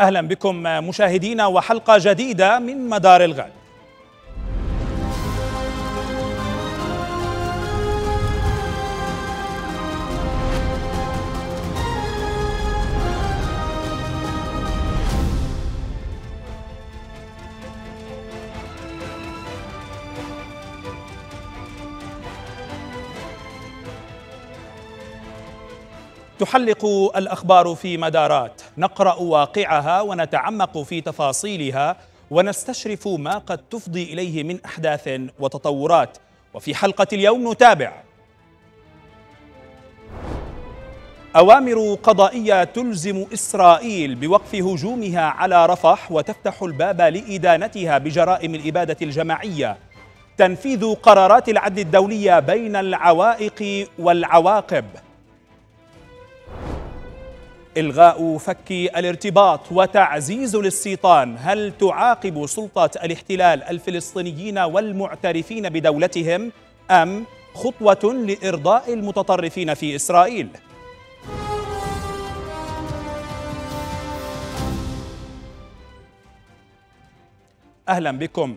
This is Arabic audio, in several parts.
اهلا بكم مشاهدينا وحلقه جديده من مدار الغد تحلق الاخبار في مدارات نقرا واقعها ونتعمق في تفاصيلها ونستشرف ما قد تفضي اليه من احداث وتطورات وفي حلقه اليوم نتابع اوامر قضائيه تلزم اسرائيل بوقف هجومها على رفح وتفتح الباب لادانتها بجرائم الاباده الجماعيه تنفيذ قرارات العدل الدوليه بين العوائق والعواقب إلغاء فك الارتباط وتعزيز الاستيطان هل تعاقب سلطة الاحتلال الفلسطينيين والمعترفين بدولتهم أم خطوة لإرضاء المتطرفين في إسرائيل؟ أهلا بكم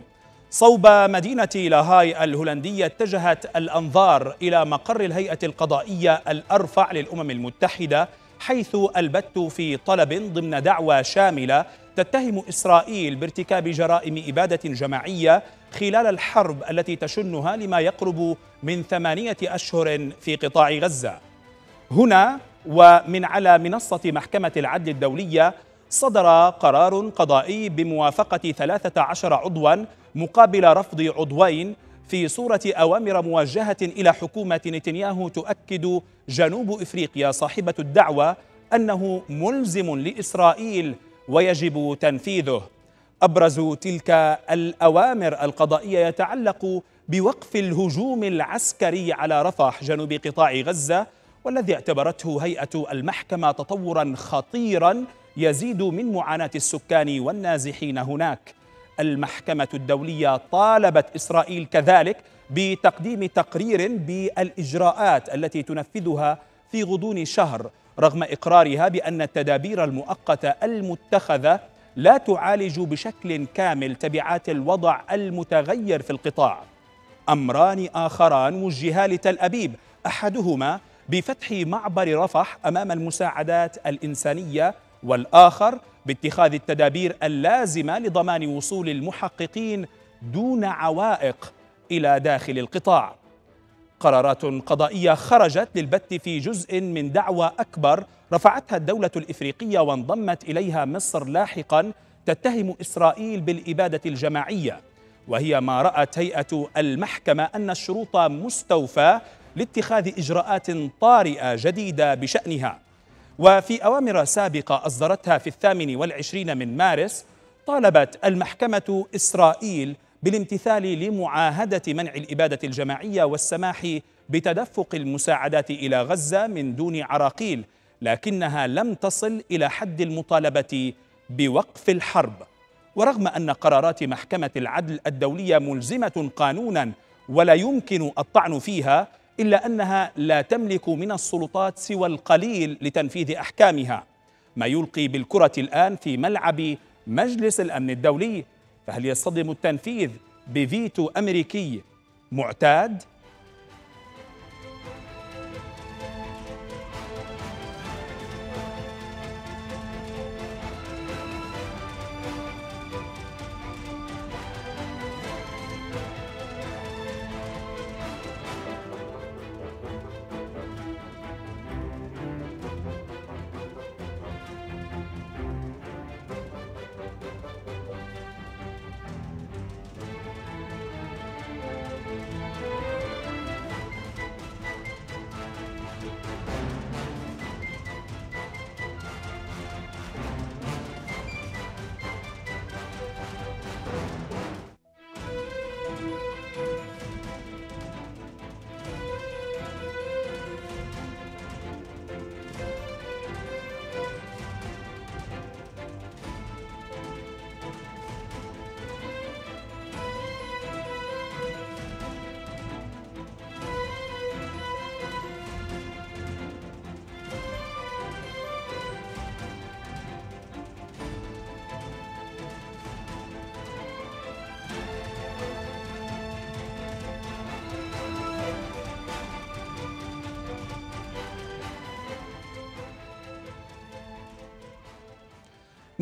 صوب مدينة لاهاي الهولندية اتجهت الأنظار إلى مقر الهيئة القضائية الأرفع للأمم المتحدة حيث البت في طلب ضمن دعوى شاملة تتهم إسرائيل بارتكاب جرائم إبادة جماعية خلال الحرب التي تشنها لما يقرب من ثمانية أشهر في قطاع غزة هنا ومن على منصة محكمة العدل الدولية صدر قرار قضائي بموافقة 13 عضوا مقابل رفض عضوين في صورة أوامر موجهة إلى حكومة نتنياهو تؤكد جنوب إفريقيا صاحبة الدعوة أنه ملزم لإسرائيل ويجب تنفيذه أبرز تلك الأوامر القضائية يتعلق بوقف الهجوم العسكري على رفح جنوب قطاع غزة والذي اعتبرته هيئة المحكمة تطورا خطيرا يزيد من معاناة السكان والنازحين هناك المحكمة الدولية طالبت إسرائيل كذلك بتقديم تقرير بالإجراءات التي تنفذها في غضون شهر رغم إقرارها بأن التدابير المؤقتة المتخذة لا تعالج بشكل كامل تبعات الوضع المتغير في القطاع أمران آخران وجها لتل أبيب أحدهما بفتح معبر رفح أمام المساعدات الإنسانية والآخر باتخاذ التدابير اللازمة لضمان وصول المحققين دون عوائق إلى داخل القطاع قرارات قضائية خرجت للبت في جزء من دعوى أكبر رفعتها الدولة الإفريقية وانضمت إليها مصر لاحقا تتهم إسرائيل بالإبادة الجماعية وهي ما رأت هيئة المحكمة أن الشروط مستوفى لاتخاذ إجراءات طارئة جديدة بشأنها وفي أوامر سابقة أصدرتها في الثامن والعشرين من مارس طالبت المحكمة إسرائيل بالامتثال لمعاهدة منع الإبادة الجماعية والسماح بتدفق المساعدات إلى غزة من دون عراقيل لكنها لم تصل إلى حد المطالبة بوقف الحرب ورغم أن قرارات محكمة العدل الدولية ملزمة قانونا ولا يمكن الطعن فيها إلا أنها لا تملك من السلطات سوى القليل لتنفيذ أحكامها ما يلقي بالكرة الآن في ملعب مجلس الأمن الدولي فهل يصطدم التنفيذ بفيتو أمريكي معتاد؟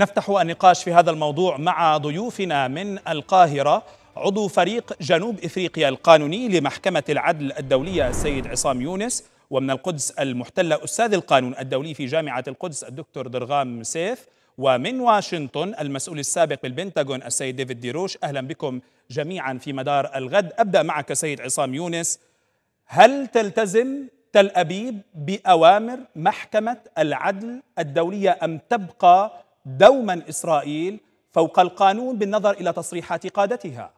نفتح النقاش في هذا الموضوع مع ضيوفنا من القاهرة عضو فريق جنوب إفريقيا القانوني لمحكمة العدل الدولية السيد عصام يونس ومن القدس المحتلة أستاذ القانون الدولي في جامعة القدس الدكتور درغام سيف ومن واشنطن المسؤول السابق بالبنتاغون السيد ديفيد ديروش أهلا بكم جميعا في مدار الغد أبدأ معك سيد عصام يونس هل تلتزم تل أبيب بأوامر محكمة العدل الدولية أم تبقى دوما اسرائيل فوق القانون بالنظر الى تصريحات قادتها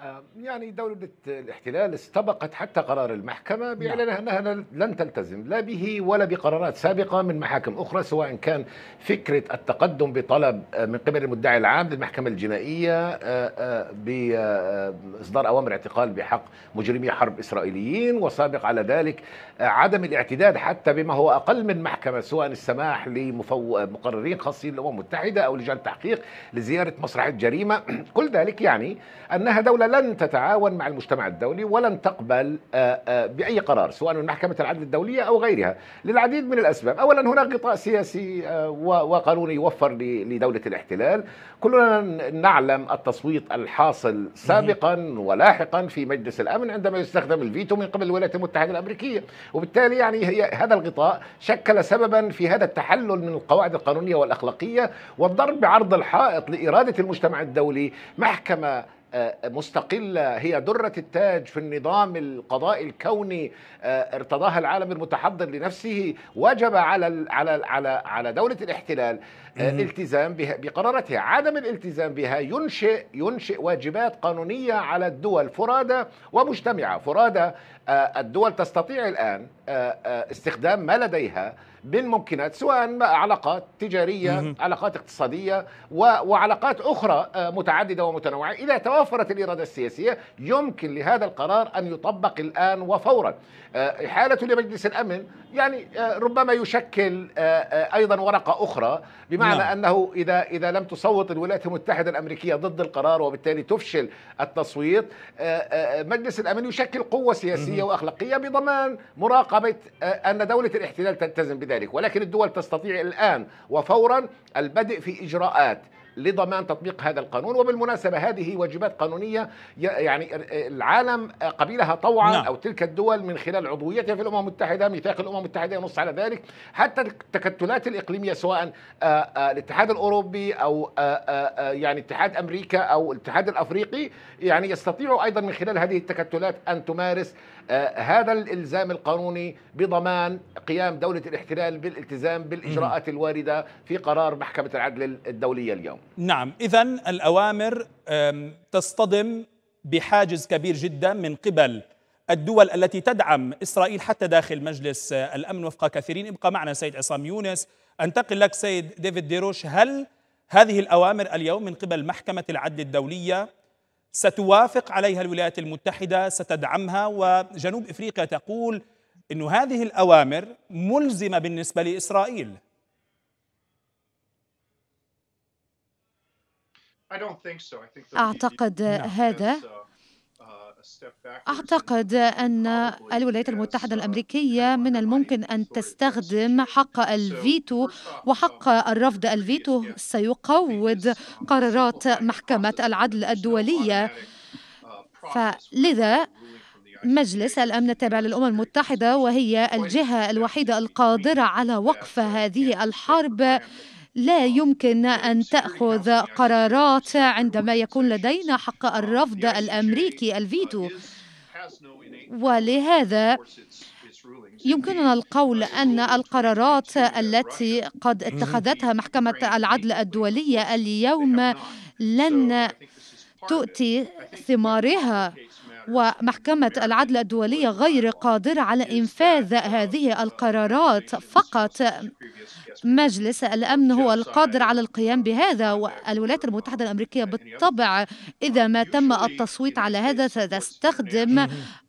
آه، يعني دولة الاحتلال استبقت حتى قرار المحكمة بإعلانها نعم. أنها لن تلتزم لا به ولا بقرارات سابقة من محاكم أخرى سواء كان فكرة التقدم بطلب آه، من قبل المدعي العام للمحكمة الجنائية آه، بإصدار أوامر اعتقال بحق مجرمي حرب إسرائيليين وسابق على ذلك عدم الاعتداد حتى بما هو أقل من محكمة سواء السماح لمقررين خاصين للأمم المتحدة أو لجان تحقيق لزيارة مسرح الجريمة كل ذلك يعني أنها دولة لن تتعاون مع المجتمع الدولي ولن تقبل آه، آه، باي قرار سواء من محكمه العدل الدوليه او غيرها للعديد من الاسباب، اولا هناك غطاء سياسي آه، وقانوني يوفر لدوله الاحتلال، كلنا نعلم التصويت الحاصل سابقا ولاحقا في مجلس الامن عندما يستخدم الفيتو من قبل الولايات المتحده الامريكيه، وبالتالي يعني هي هذا الغطاء شكل سببا في هذا التحلل من القواعد القانونيه والاخلاقيه والضرب بعرض الحائط لاراده المجتمع الدولي محكمه آه، آه، مستقله هي دره التاج في النظام القضائي الكوني آه، ارتضاها العالم المتحضر لنفسه وجب على على على على دوله الاحتلال التزام بها بقراراتها عدم الالتزام بها ينشئ ينشئ واجبات قانونية على الدول فرادى ومجتمعة فرادى آه، الدول تستطيع الآن آه، آه، استخدام ما لديها من ممكنات سواء علاقات تجارية علاقات اقتصادية وعلاقات أخرى متعددة ومتنوعة إذا توفرت الإرادة السياسية يمكن لهذا القرار أن يطبق الآن وفورا حاله لمجلس الأمن يعني ربما يشكل أيضا ورقة أخرى بمعنى بمعنى نعم. انه اذا اذا لم تصوت الولايات المتحده الامريكيه ضد القرار وبالتالي تفشل التصويت آه، آه، مجلس الامن يشكل قوه سياسيه مم. واخلاقيه بضمان مراقبه آه، ان دوله الاحتلال تلتزم بذلك ولكن الدول تستطيع الان وفورا البدء في اجراءات لضمان تطبيق هذا القانون وبالمناسبة هذه واجبات قانونية يعني العالم قبيلها طوعا نعم. أو تلك الدول من خلال عضويتها في الأمم المتحدة ميثاق الأمم المتحدة ينص على ذلك حتى التكتلات الإقليمية سواء الاتحاد الأوروبي أو يعني اتحاد أمريكا أو الاتحاد الأفريقي يعني يستطيعوا أيضا من خلال هذه التكتلات أن تمارس هذا الإلزام القانوني بضمان قيام دولة الاحتلال بالالتزام بالاجراءات الوارده في قرار محكمه العدل الدوليه اليوم. نعم اذا الاوامر تصطدم بحاجز كبير جدا من قبل الدول التي تدعم اسرائيل حتى داخل مجلس آه، الامن وفق كثيرين ابقى معنا سيد عصام يونس انتقل لك سيد ديفيد ديروش هل هذه الاوامر اليوم من قبل محكمه العدل الدوليه ستوافق عليها الولايات المتحده ستدعمها وجنوب افريقيا تقول انه هذه الاوامر ملزمه بالنسبه لاسرائيل أعتقد هذا uh, أعتقد أن الولايات المتحدة الأمريكية من الممكن أن تستخدم حق الفيتو وحق um, الرفض الفيتو سيقوض um, قرارات محكمة العدل الدولية uh, فلذا مجلس الأمن التابع للأمم المتحدة وهي الجهة الوحيدة القادرة على وقف هذه الحرب لا يمكن أن تأخذ قرارات عندما يكون لدينا حق الرفض الأمريكي الفيتو ولهذا يمكننا القول أن القرارات التي قد اتخذتها محكمة العدل الدولية اليوم لن تؤتي ثمارها ومحكمة العدل الدولية غير قادرة على إنفاذ هذه القرارات فقط مجلس الأمن هو القادر على القيام بهذا والولايات المتحدة الأمريكية بالطبع إذا ما تم التصويت على هذا ستستخدم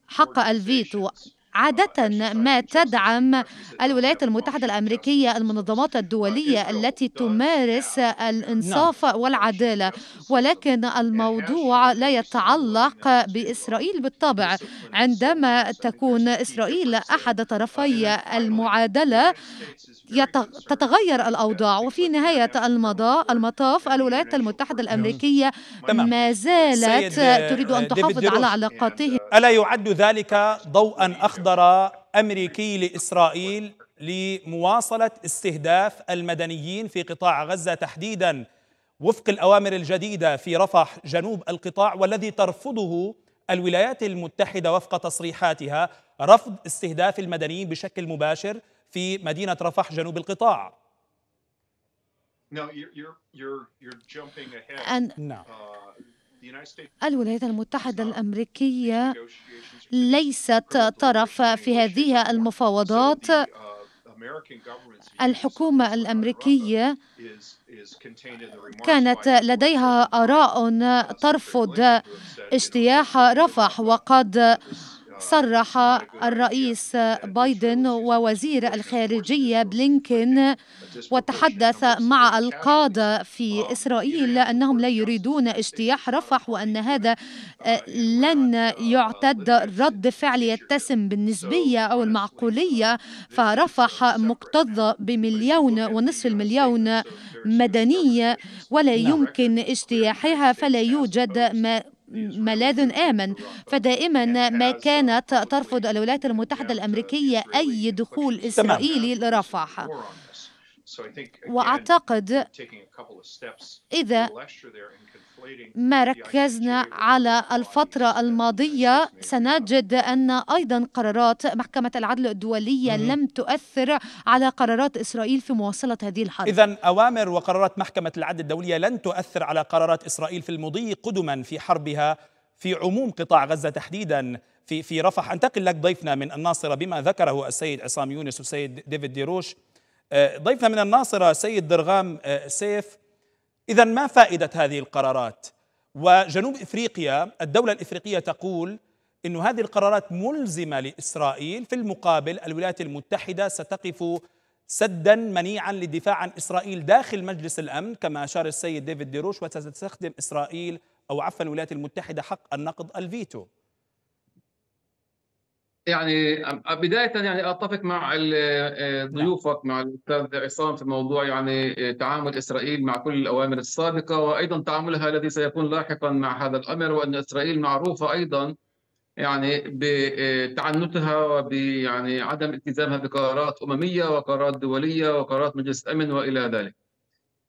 حق الفيتو عادة ما تدعم الولايات المتحدة الأمريكية المنظمات الدولية التي تمارس الإنصاف نعم. والعدالة ولكن الموضوع لا يتعلق بإسرائيل بالطبع عندما تكون إسرائيل أحد طرفي المعادلة تتغير الأوضاع وفي نهاية المطاف الولايات المتحدة الأمريكية ما زالت تريد أن تحافظ على علاقاتهم ألا يعد ذلك ضوءا أخضر محاضرة امريكي لاسرائيل لمواصله استهداف المدنيين في قطاع غزه تحديدا وفق الاوامر الجديده في رفح جنوب القطاع والذي ترفضه الولايات المتحده وفق تصريحاتها رفض استهداف المدنيين بشكل مباشر في مدينه رفح جنوب القطاع. نعم. Uh, الولايات المتحدة الأمريكية ليست طرف في هذه المفاوضات الحكومة الأمريكية كانت لديها آراء ترفض اجتياح رفح وقد صرح الرئيس بايدن ووزير الخارجية بلينكين وتحدث مع القادة في إسرائيل أنهم لا يريدون اجتياح رفح وأن هذا لن يعتد رد فعل يتسم بالنسبية أو المعقولية فرفح مكتظة بمليون ونصف المليون مدنية ولا يمكن اجتياحها فلا يوجد ما ملاذ آمن فدائما ما uh, كانت ترفض الولايات المتحدة الأمريكية أي دخول إسرائيلي لرفح وأعتقد إذا ما ركزنا على الفترة الماضية سنجد أن أيضا قرارات محكمة العدل الدولية لم تؤثر على قرارات إسرائيل في مواصلة هذه الحرب إذا أوامر وقرارات محكمة العدل الدولية لن تؤثر على قرارات إسرائيل في المضي قدما في حربها في عموم قطاع غزة تحديدا في في رفح انتقل لك ضيفنا من الناصرة بما ذكره السيد عصام يونس والسيد ديفيد ديروش آه، ضيفنا من الناصرة سيد درغام آه، سيف اذا ما فائده هذه القرارات وجنوب افريقيا الدوله الافريقيه تقول أن هذه القرارات ملزمه لاسرائيل في المقابل الولايات المتحده ستقف سدا منيعا للدفاع عن اسرائيل داخل مجلس الامن كما اشار السيد ديفيد ديروش وستستخدم اسرائيل او عفوا الولايات المتحده حق النقض الفيتو يعني بدايه يعني اتفق مع آه، نعم. ضيوفك مع الاستاذ عصام في موضوع يعني آه، تعامل اسرائيل مع كل الاوامر السابقه وايضا تعاملها الذي سيكون لاحقا مع هذا الامر وان اسرائيل معروفه ايضا يعني بتعنتها وب يعني عدم التزامها بقرارات امميه وقرارات دوليه وقرارات مجلس الامن والى ذلك.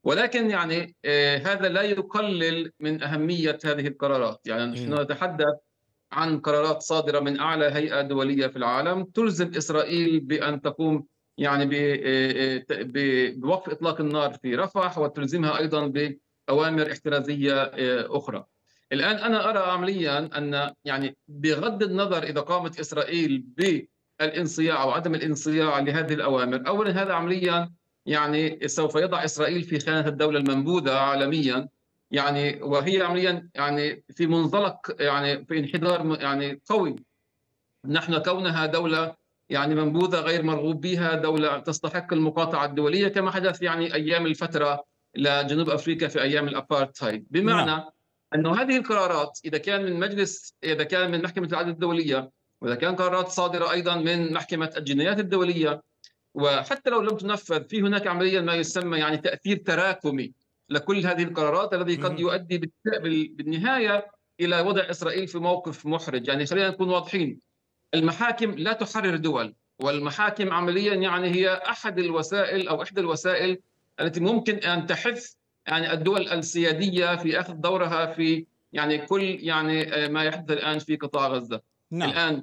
ولكن يعني آه، هذا لا يقلل من اهميه هذه القرارات، يعني نحن إيه. نتحدث عن قرارات صادرة من أعلى هيئة دولية في العالم تلزم إسرائيل بأن تقوم يعني بوقف إطلاق النار في رفح وتلزمها أيضا بأوامر احترازية آه، أخرى الآن أنا أرى عمليا أن يعني بغض النظر إذا قامت إسرائيل بالانصياع أو عدم الانصياع لهذه الأوامر أولا هذا عمليا يعني سوف يضع إسرائيل في خانة الدولة المنبوذة عالميا يعني وهي عمليا يعني في منزلق يعني في انحدار يعني قوي نحن كونها دوله يعني منبوذه غير مرغوب بها دوله تستحق المقاطعه الدوليه كما حدث يعني ايام الفتره لجنوب افريقيا في ايام الابارتهايد بمعنى نعم. انه هذه القرارات اذا كان من مجلس اذا كان من محكمه العدل الدوليه واذا كان قرارات صادره ايضا من محكمه الجنايات الدوليه وحتى لو لم تنفذ في هناك عمليا ما يسمى يعني تاثير تراكمي لكل هذه القرارات الذي قد يؤدي بالنهايه الى وضع اسرائيل في موقف محرج، يعني خلينا نكون واضحين المحاكم لا تحرر دول والمحاكم عمليا يعني هي احد الوسائل او احدى الوسائل التي ممكن ان تحث يعني الدول السياديه في اخذ دورها في يعني كل يعني ما يحدث الان في قطاع غزه. نعم. الان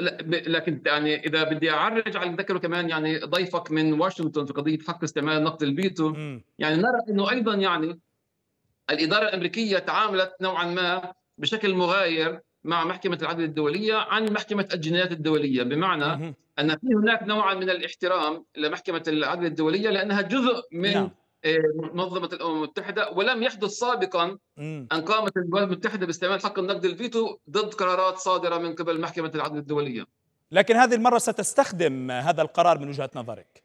لكن يعني اذا بدي اعرج على ذكره كمان يعني ضيفك من واشنطن في قضيه حق استعمال نقد البيتو م. يعني نرى انه ايضا يعني الاداره الامريكيه تعاملت نوعا ما بشكل مغاير مع محكمه العدل الدوليه عن محكمه الجنايات الدوليه بمعنى م. ان في هناك نوعا من الاحترام لمحكمه العدل الدوليه لانها جزء من نعم. إيه، منظمه الامم المتحده ولم يحدث سابقا ان قامت الأمم المتحده باستعمال حق النقد الفيتو ضد قرارات صادره من قبل محكمه العدل الدوليه لكن هذه المره ستستخدم هذا القرار من وجهه نظرك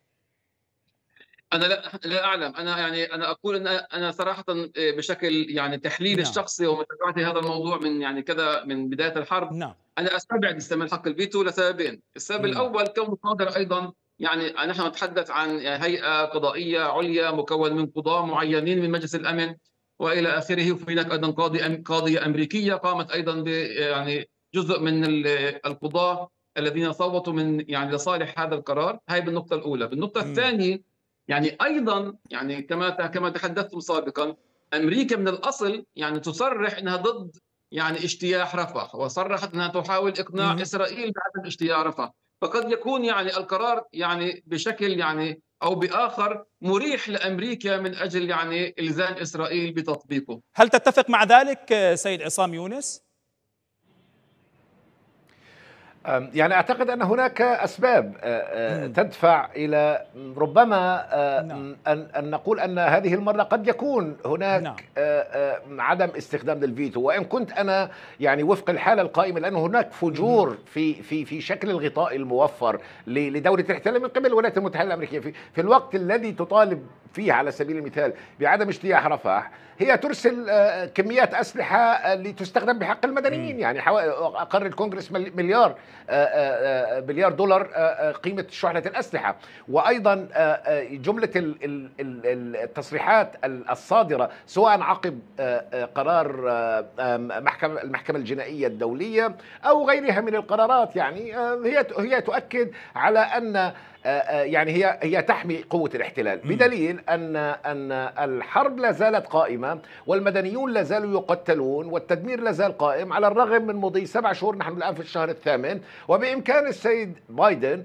انا لا لا اعلم انا يعني انا اقول ان انا صراحه إيه، بشكل يعني تحليلي نعم. الشخصي ومتابعتي هذا الموضوع من يعني كذا من بدايه الحرب نعم. انا استبعد استعمال حق الفيتو لسببين السبب نعم. الاول كونه صادر ايضا يعني نحن نتحدث عن هيئه قضائيه عليا مكون من قضاه معينين من مجلس الامن والى اخره وفي هناك ايضا قاضي قاضيه امريكيه قامت ايضا ب يعني جزء من القضاه الذين صوتوا من يعني لصالح هذا القرار هاي بالنقطه الاولى بالنقطه الثانيه يعني ايضا يعني كما كما تحدثتم سابقا امريكا من الاصل يعني تصرح انها ضد يعني اجتياح رفح وصرحت انها تحاول اقناع م. اسرائيل بعدم اجتياح رفح فقد يكون يعني القرار يعني بشكل يعني او باخر مريح لامريكا من اجل يعني الزام اسرائيل بتطبيقه. هل تتفق مع ذلك آه، سيد عصام يونس؟ يعني اعتقد ان هناك اسباب تدفع الى ربما نعم. ان نقول ان هذه المره قد يكون هناك نعم. عدم استخدام للفيتو وان كنت انا يعني وفق الحاله القائمه لان هناك فجور في في في شكل الغطاء الموفر لدوله الاحتلال من قبل الولايات المتحده الامريكيه في, في الوقت الذي تطالب فيها على سبيل المثال بعدم اجتياح رفح هي ترسل آه، كميات اسلحه آه، لتستخدم بحق المدنيين يعني اقر الكونغرس مليار آه، مليار دولار قيمه شحنه الاسلحه وايضا جمله التصريحات الصادره سواء عقب قرار المحكمه الجنائيه الدوليه او غيرها من القرارات يعني هي هي تؤكد على ان آه، آه، يعني هي هي تحمي قوه الاحتلال بدليل ان ان الحرب لا زالت قائمه والمدنيون لا زالوا يقتلون والتدمير لا زال قائم على الرغم من مضي سبع شهور نحن الان في الشهر الثامن وبامكان السيد بايدن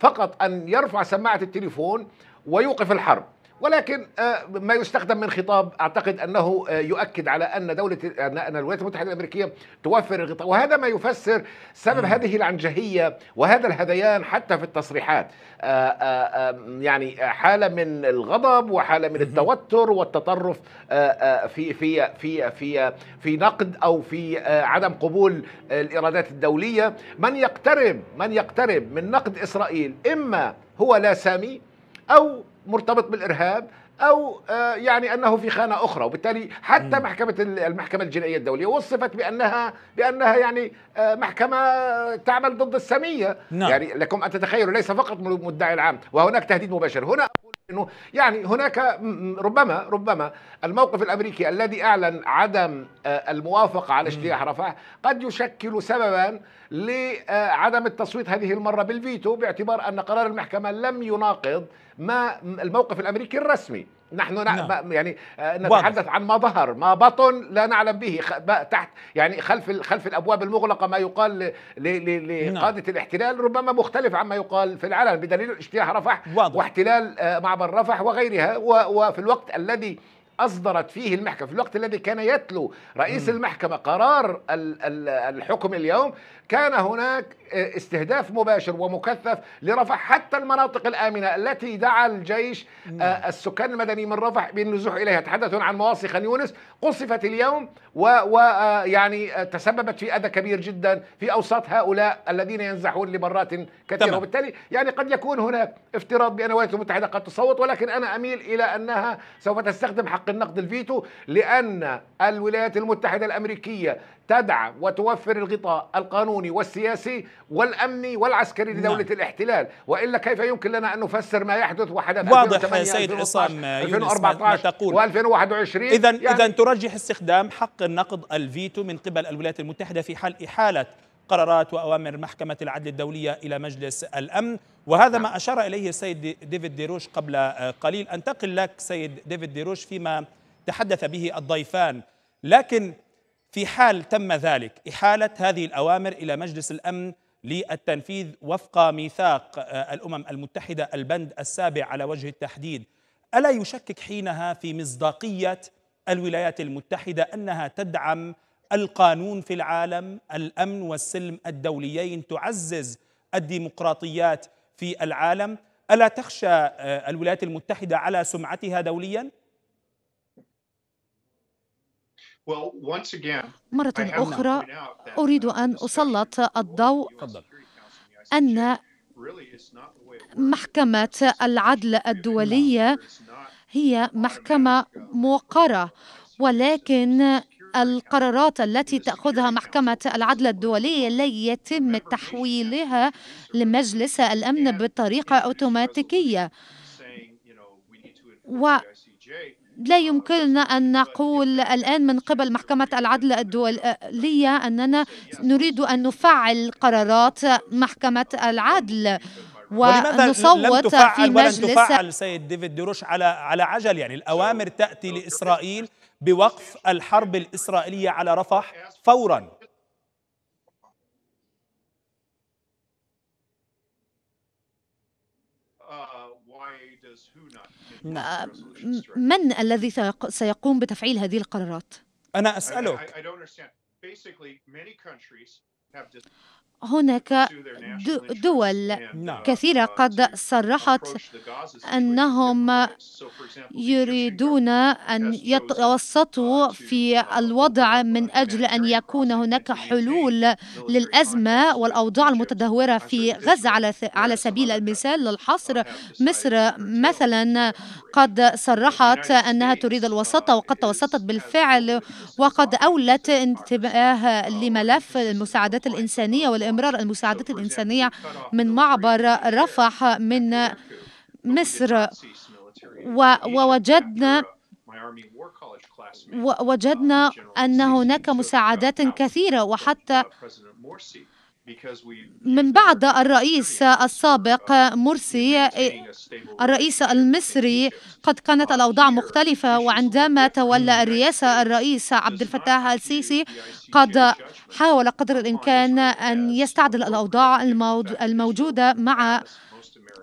فقط ان يرفع سماعه التليفون ويوقف الحرب ولكن آه، ما يستخدم من خطاب اعتقد انه آه، يؤكد على ان دوله ان الولايات المتحده الامريكيه توفر الغطاء وهذا ما يفسر سبب هذه العنجهيه وهذا الهذيان حتى في التصريحات آه، يعني حاله من الغضب وحاله من التوتر والتطرف في في في في في نقد او في عدم قبول الايرادات الدوليه من يقترب من يقترب من نقد اسرائيل اما هو لا سامي او مرتبط بالارهاب او آه، يعني انه في خانه اخرى وبالتالي حتى م. محكمه المحكمه الجنائيه الدوليه وصفت بانها بانها يعني آه، محكمه تعمل ضد السميه نعم. يعني لكم ان تتخيلوا ليس فقط المدعي العام وهناك تهديد مباشر هنا اقول انه يعني هناك ربما ربما الموقف الامريكي الذي اعلن عدم آه، الموافقه على اجتياح رفح قد يشكل سببا لعدم التصويت هذه المره بالفيتو باعتبار ان قرار المحكمه لم يناقض ما الموقف الامريكي الرسمي نحن نعم. يعني آه، نتحدث واضح. عن ما ظهر ما بطن لا نعلم به تحت يعني خلف خلف الابواب المغلقه ما يقال نعم. لقاده نعم. الاحتلال ربما مختلف عما يقال في العلن بدليل اجتياح رفح واضح. واحتلال آه، معبر رفح وغيرها وفي الوقت الذي أصدرت فيه المحكمة في الوقت الذي كان يتلو رئيس م. المحكمة قرار الحكم اليوم كان هناك آه، استهداف مباشر ومكثف لرفح حتى المناطق الآمنة التي دعا الجيش آه، نعم. السكان المدني من رفح بالنزوح إليها تحدثون عن مواصي خان يونس قصفت اليوم ويعني آه، تسببت في أذى كبير جدا في أوساط هؤلاء الذين ينزحون لمرات كثيرة وبالتالي يعني قد يكون هناك افتراض بأن الولايات المتحدة قد تصوت ولكن أنا أميل إلى أنها سوف تستخدم حق النقد الفيتو لأن الولايات المتحدة الأمريكية تدعم وتوفر الغطاء القانوني والسياسي والأمني والعسكري نعم. لدولة نعم. الاحتلال وإلا كيف يمكن لنا أن نفسر ما يحدث وحدث واضح يا سيد عصام 2014 و2021 إذن, يعني إذا ترجح استخدام حق النقض الفيتو من قبل الولايات المتحدة في حال إحالة قرارات وأوامر محكمة العدل الدولية إلى مجلس الأمن وهذا نعم. ما أشار إليه السيد ديفيد ديروش قبل آه، قليل أنتقل لك سيد ديفيد ديروش فيما تحدث به الضيفان لكن في حال تم ذلك إحالة هذه الأوامر إلى مجلس الأمن للتنفيذ وفق ميثاق آه، الأمم المتحدة البند السابع على وجه التحديد ألا يشكك حينها في مصداقية الولايات المتحدة أنها تدعم القانون في العالم الأمن والسلم الدوليين تعزز الديمقراطيات في العالم ألا تخشى آه، الولايات المتحدة على سمعتها دولياً؟ مرة أخرى أريد أن أسلط الضوء أن محكمة العدل الدولية هي محكمة موقرة ولكن القرارات التي تأخذها محكمة العدل الدولية لا يتم تحويلها لمجلس الأمن بطريقة أوتوماتيكية و لا يمكننا أن نقول الآن من قبل محكمة العدل الدولية أننا نريد أن نفعل قرارات محكمة العدل ونصوت لم في مجلس ولن تفعل سيد ديفيد دروش على على عجل يعني الأوامر تأتي لإسرائيل بوقف الحرب الإسرائيلية على رفح فوراً آه، من الذي سيقوم بتفعيل هذه القرارات؟ أنا أسألك هناك دول كثيرة قد صرحت أنهم يريدون أن يتوسطوا في الوضع من أجل أن يكون هناك حلول للأزمة والأوضاع المتدهورة في غزة على سبيل المثال للحصر مصر مثلا قد صرحت أنها تريد الوسطة وقد توسطت بالفعل وقد أولت انتباه لملف المساعدات الإنسانية والإنسانية استمرار المساعدات الإنسانية من معبر رفح من مصر ووجدنا وجدنا أن هناك مساعدات كثيرة وحتى uh, من بعد الرئيس uh, السابق مرسي إيه، الرئيس المصري قد كانت uh, الأوضاع مختلفة وعندما تولى الرئاسة الرئيس عبد الفتاح السيسي قد حاول قدر الإمكان أن يستعدل الأوضاع الموجودة مع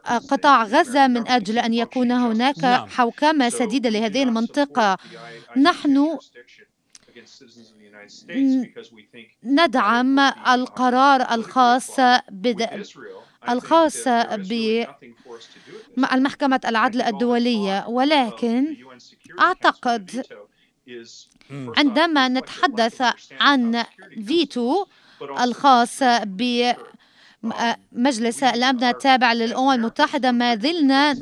قطاع غزة من أجل أن يكون هناك حوكمة سديدة لهذه المنطقة نحن ندعم القرار الخاص بد... الخاص بالمحكمة العدل الدولية ولكن أعتقد hmm. عندما نتحدث عن فيتو الخاص ب um, مجلس الأمن التابع للأمم المتحدة ما زلنا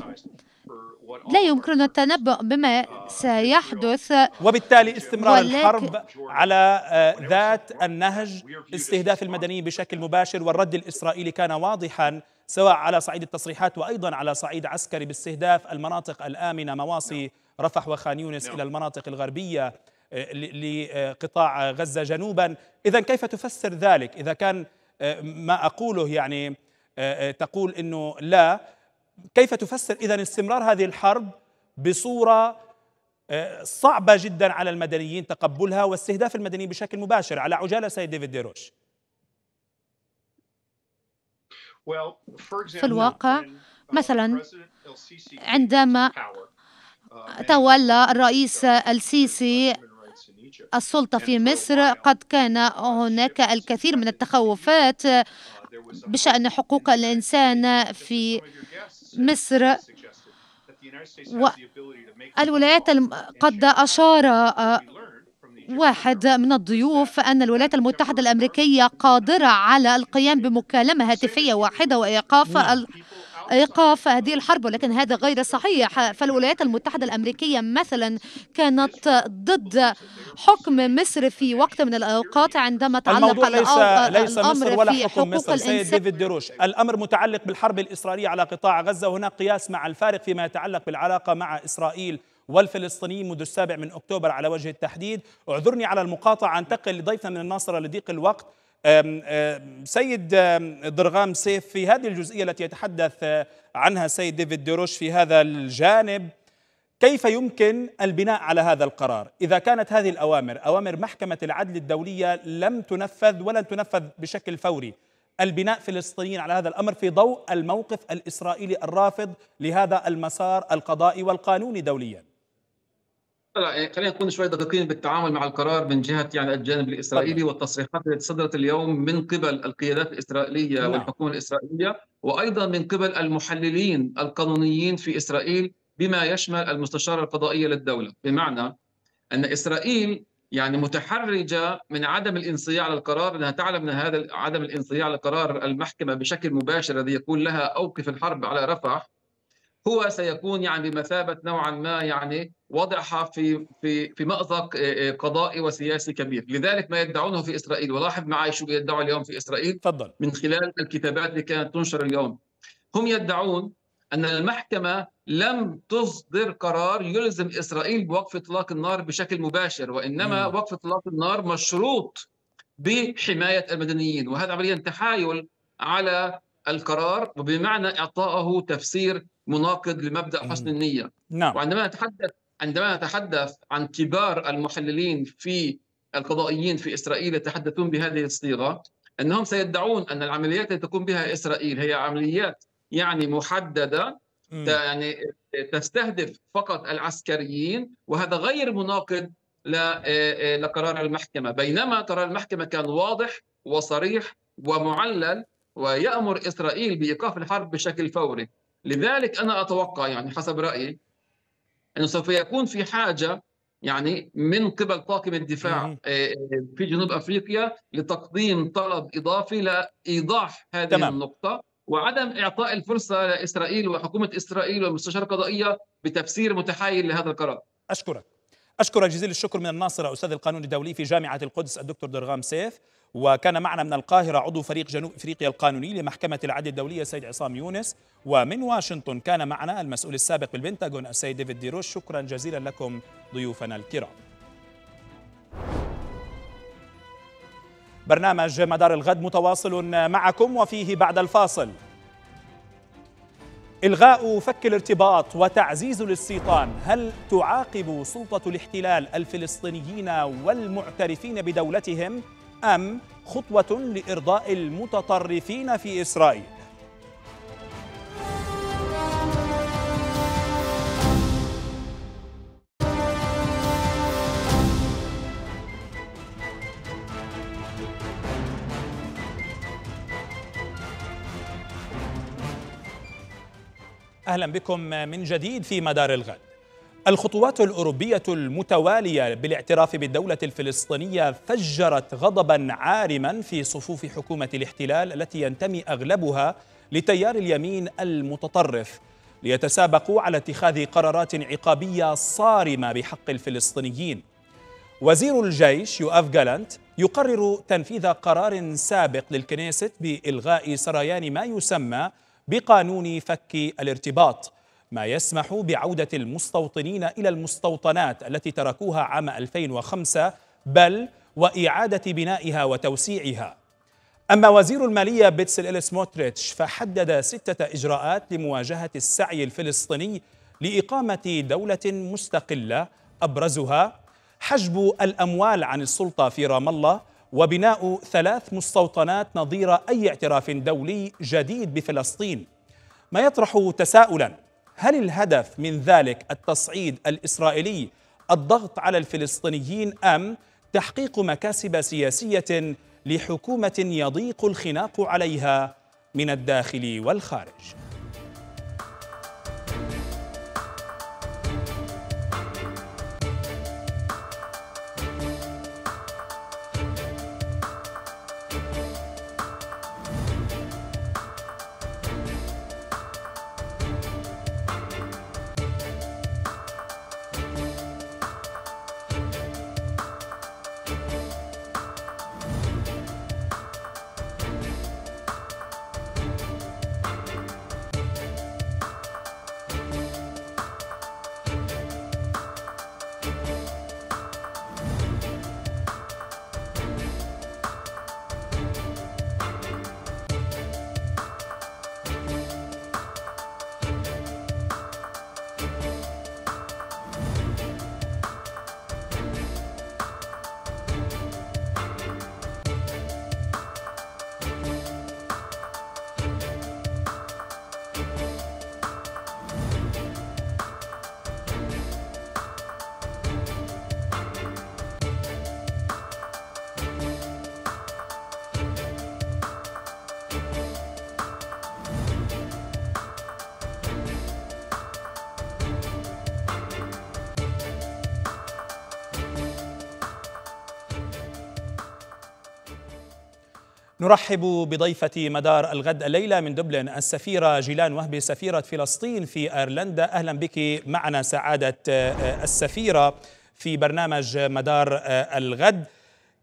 لا يمكننا التنبؤ بما سيحدث وبالتالي استمرار الحرب على آه، ذات النهج استهداف المدنيين بشكل مباشر والرد الإسرائيلي كان واضحا سواء على صعيد التصريحات وأيضا على صعيد عسكري باستهداف المناطق الآمنة مواصي رفح وخان يونس نعم. إلى المناطق الغربية آه، لقطاع غزة جنوبا إذا كيف تفسر ذلك إذا كان آه، ما أقوله يعني تقول أنه لا كيف تفسر إذا استمرار هذه الحرب بصورة آه، صعبة جدا على المدنيين تقبلها واستهداف المدنيين بشكل مباشر على عجالة سيد ديفيد ديروش في الواقع uh, مثلا عندما uh, تولى الرئيس السيسي السلطة في مصر قد uh, كان هناك الكثير من التخوفات بشأن حقوق الإنسان في مصر والولايات قد أشار آه، واحد من الضيوف أن الولايات المتحدة الأمريكية قادرة على القيام بمكالمة هاتفية واحدة وإيقاف ايقاف هذه الحرب ولكن هذا غير صحيح فالولايات المتحده الامريكيه مثلا كانت ضد حكم مصر في وقت من الاوقات عندما تعلق ليس ليس الامر مصر ولا في حكم حقوق مصر سيد ديفيد ديروش الامر متعلق بالحرب الاسرائيليه على قطاع غزه وهناك قياس مع الفارق فيما يتعلق بالعلاقه مع اسرائيل والفلسطينيين منذ السابع من اكتوبر على وجه التحديد اعذرني على المقاطعه انتقل لضيفنا من الناصره لضيق الوقت سيد ضرغام سيف في هذه الجزئية التي يتحدث آه، عنها سيد ديفيد ديروش في هذا الجانب كيف يمكن البناء على هذا القرار إذا كانت هذه الأوامر أوامر محكمة العدل الدولية لم تنفذ ولن تنفذ بشكل فوري البناء فلسطينيين على هذا الأمر في ضوء الموقف الإسرائيلي الرافض لهذا المسار القضائي والقانوني دولياً لا يعني خلينا نكون شوي دقيقين بالتعامل مع القرار من جهه يعني الجانب الاسرائيلي طبعا. والتصريحات التي صدرت اليوم من قبل القيادات الاسرائيليه نعم. والحكومه الاسرائيليه وايضا من قبل المحللين القانونيين في اسرائيل بما يشمل المستشاره القضائيه للدوله بمعنى ان اسرائيل يعني متحرجه من عدم الانصياع للقرار انها تعلم ان هذا عدم الانصياع لقرار المحكمه بشكل مباشر الذي يكون لها اوقف الحرب على رفح هو سيكون يعني بمثابه نوعا ما يعني وضعها في في في مأزق آه، آه، قضائي وسياسي كبير، لذلك ما يدعونه في اسرائيل ولاحظ معي شو بيدعوا اليوم في اسرائيل تفضل من خلال الكتابات اللي كانت تنشر اليوم. هم يدعون ان المحكمه لم تصدر قرار يلزم اسرائيل بوقف اطلاق النار بشكل مباشر وانما م. وقف اطلاق النار مشروط بحمايه المدنيين وهذا عمليا تحايل على القرار وبمعنى اعطائه تفسير مناقض لمبدا حسن النيه نعم. وعندما نتحدث عندما نتحدث عن كبار المحللين في القضائيين في اسرائيل يتحدثون بهذه الصيغه انهم سيدعون ان العمليات التي تقوم بها اسرائيل هي عمليات يعني محدده يعني تستهدف فقط العسكريين وهذا غير مناقض آه، آه، لقرار المحكمه بينما قرار المحكمه كان واضح وصريح ومعلل ويأمر إسرائيل بإيقاف الحرب بشكل فوري لذلك انا اتوقع يعني حسب رايي انه سوف يكون في حاجه يعني من قبل طاقم الدفاع آه، في جنوب افريقيا لتقديم طلب اضافي لايضاح هذه تمام. النقطه وعدم اعطاء الفرصه لاسرائيل وحكومه اسرائيل والمستشاره القضائيه بتفسير متحايل لهذا القرار. اشكرك. اشكرك جزيل الشكر من الناصره استاذ القانون الدولي في جامعه القدس الدكتور درغام سيف. وكان معنا من القاهرة عضو فريق جنوب افريقيا القانوني لمحكمة العدل الدولية السيد عصام يونس ومن واشنطن كان معنا المسؤول السابق بالبنتاغون السيد ديفيد ديروش شكرا جزيلا لكم ضيوفنا الكرام برنامج مدار الغد متواصل معكم وفيه بعد الفاصل إلغاء فك الارتباط وتعزيز الاستيطان هل تعاقب سلطة الاحتلال الفلسطينيين والمعترفين بدولتهم؟ أم خطوة لإرضاء المتطرفين في إسرائيل أهلا بكم من جديد في مدار الغد الخطوات الأوروبية المتوالية بالاعتراف بالدولة الفلسطينية فجرت غضبا عارما في صفوف حكومة الاحتلال التي ينتمي أغلبها لتيار اليمين المتطرف ليتسابقوا على اتخاذ قرارات عقابية صارمة بحق الفلسطينيين وزير الجيش يؤف جالانت يقرر تنفيذ قرار سابق للكنيست بإلغاء سريان ما يسمى بقانون فك الارتباط ما يسمح بعودة المستوطنين إلى المستوطنات التي تركوها عام 2005 بل وإعادة بنائها وتوسيعها أما وزير المالية بيتسل إليس موتريتش فحدد ستة إجراءات لمواجهة السعي الفلسطيني لإقامة دولة مستقلة أبرزها حجب الأموال عن السلطة في رام الله وبناء ثلاث مستوطنات نظير أي اعتراف دولي جديد بفلسطين ما يطرح تساؤلا هل الهدف من ذلك التصعيد الاسرائيلي الضغط على الفلسطينيين ام تحقيق مكاسب سياسيه لحكومه يضيق الخناق عليها من الداخل والخارج نرحب بضيفة مدار الغد الليلة من دبلن السفيرة جيلان وهبي سفيرة فلسطين في أيرلندا أهلا بك معنا سعادة آه، السفيرة في برنامج مدار آه، الغد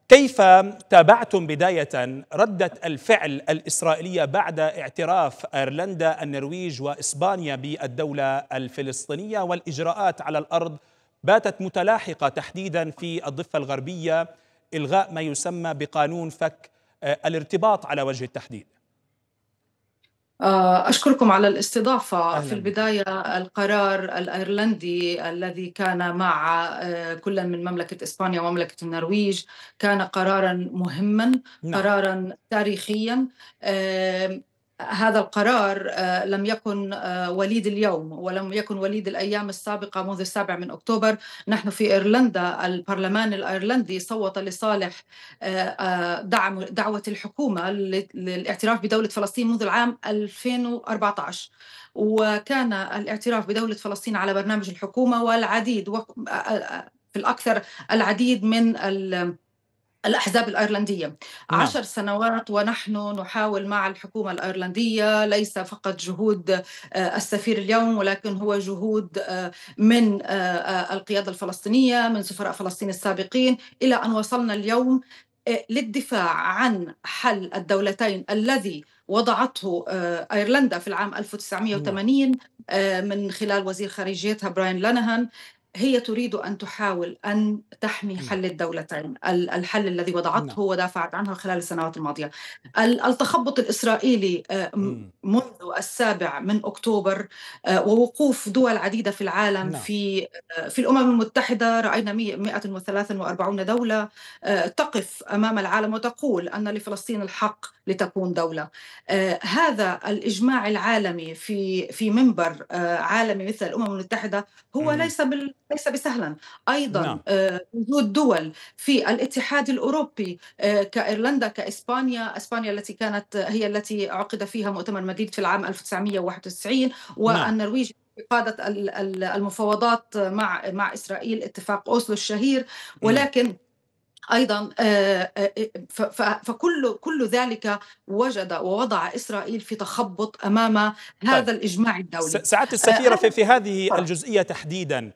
كيف تابعتم بداية ردة الفعل الإسرائيلية بعد اعتراف أيرلندا النرويج وإسبانيا بالدولة الفلسطينية والإجراءات على الأرض باتت متلاحقة تحديدا في الضفة الغربية إلغاء ما يسمى بقانون فك آه، الارتباط على وجه التحديد آه، أشكركم على الاستضافة أهلاً. في البداية القرار الأيرلندي الذي كان مع آه، كل من مملكة إسبانيا ومملكة النرويج كان قرارا مهما نعم. قرارا تاريخيا هذا القرار آه، لم يكن آه، وليد اليوم ولم يكن وليد الايام السابقه منذ السابع من اكتوبر، نحن في ايرلندا البرلمان الايرلندي صوت لصالح آه، دعم دعوه الحكومه للاعتراف بدوله فلسطين منذ العام 2014 وكان الاعتراف بدوله فلسطين على برنامج الحكومه والعديد في الاكثر العديد من الأحزاب الأيرلندية نعم. عشر سنوات ونحن نحاول مع الحكومة الأيرلندية ليس فقط جهود آه، السفير اليوم ولكن هو جهود آه، من آه، القيادة الفلسطينية من سفراء فلسطين السابقين إلى أن وصلنا اليوم للدفاع عن حل الدولتين الذي وضعته ايرلندا في العام 1980 من خلال وزير خارجيتها براين لانهان هي تريد أن تحاول أن تحمي نعم. حل الدولتين الحل الذي وضعته نعم. ودافعت عنه خلال السنوات الماضية التخبط الإسرائيلي آه، منذ السابع من أكتوبر آه، ووقوف دول عديدة في العالم نعم. في آه، في الأمم المتحدة رأينا 143 دولة تقف أمام العالم وتقول أن لفلسطين الحق لتكون دولة آه، هذا الإجماع العالمي في في منبر آه، عالمي مثل الأمم المتحدة هو ليس بال... ليس بسهلا أيضا نعم. آه، وجود دول في الاتحاد الأوروبي كإيرلندا كإسبانيا إسبانيا التي كانت هي التي عقد فيها مؤتمر مدريد في العام 1991 والنرويج قادة المفاوضات مع مع إسرائيل اتفاق أوسلو الشهير نعم. ولكن ايضا آه، آه، آه، فكل كل ذلك وجد ووضع اسرائيل في تخبط امام طيب، هذا طيب. الاجماع الدولي سعاده السفيره في, في هذه الجزئيه تحديدا